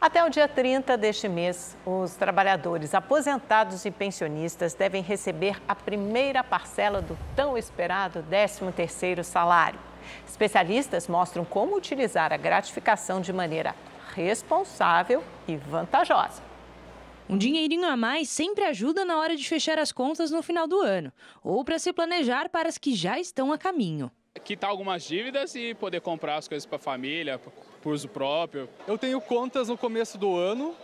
Até o dia 30 deste mês, os trabalhadores aposentados e pensionistas devem receber a primeira parcela do tão esperado 13º salário. Especialistas mostram como utilizar a gratificação de maneira responsável e vantajosa. Um dinheirinho a mais sempre ajuda na hora de fechar as contas no final do ano, ou para se planejar para as que já estão a caminho. Quitar algumas dívidas e poder comprar as coisas para a família, por uso próprio. Eu tenho contas no começo do ano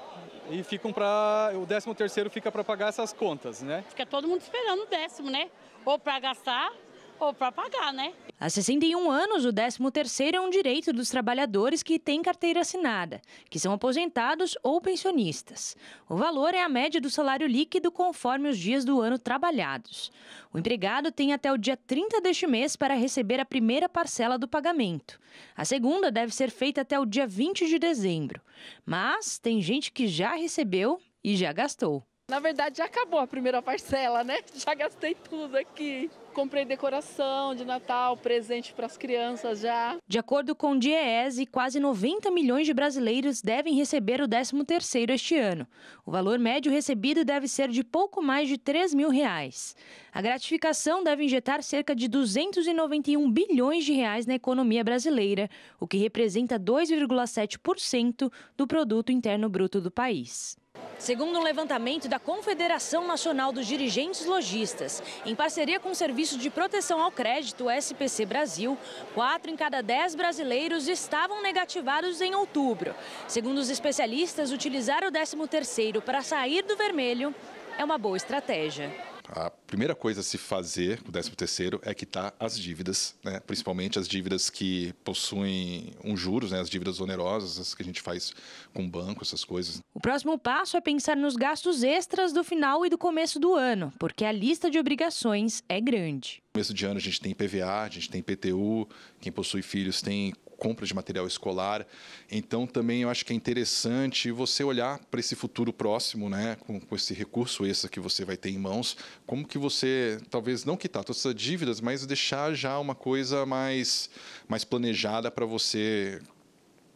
e ficam para o décimo terceiro fica para pagar essas contas, né? Fica todo mundo esperando o décimo, né? Ou para gastar ou para pagar, né? Há 61 anos, o 13º é um direito dos trabalhadores que têm carteira assinada, que são aposentados ou pensionistas. O valor é a média do salário líquido conforme os dias do ano trabalhados. O empregado tem até o dia 30 deste mês para receber a primeira parcela do pagamento. A segunda deve ser feita até o dia 20 de dezembro. Mas tem gente que já recebeu e já gastou. Na verdade, já acabou a primeira parcela, né? Já gastei tudo aqui. Comprei decoração de Natal, presente para as crianças já. De acordo com o DIEESE, quase 90 milhões de brasileiros devem receber o 13º este ano. O valor médio recebido deve ser de pouco mais de 3 mil reais. A gratificação deve injetar cerca de 291 bilhões de reais na economia brasileira, o que representa 2,7% do produto interno bruto do país. Segundo um levantamento da Confederação Nacional dos Dirigentes Logistas, em parceria com o Serviço de Proteção ao Crédito, SPC Brasil, quatro em cada dez brasileiros estavam negativados em outubro. Segundo os especialistas, utilizar o 13º para sair do vermelho é uma boa estratégia a primeira coisa a se fazer com o 13 terceiro é quitar as dívidas, né? principalmente as dívidas que possuem um juros, né? as dívidas onerosas, as que a gente faz com banco, essas coisas. O próximo passo é pensar nos gastos extras do final e do começo do ano, porque a lista de obrigações é grande. No começo de ano a gente tem PVA, a gente tem PTU, quem possui filhos tem compra de material escolar. Então, também eu acho que é interessante você olhar para esse futuro próximo, né, com, com, esse recurso extra que você vai ter em mãos, como que você, talvez não quitar todas essas dívidas, mas deixar já uma coisa mais, mais planejada para você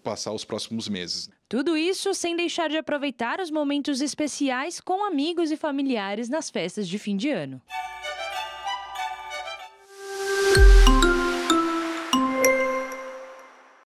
passar os próximos meses. Tudo isso sem deixar de aproveitar os momentos especiais com amigos e familiares nas festas de fim de ano.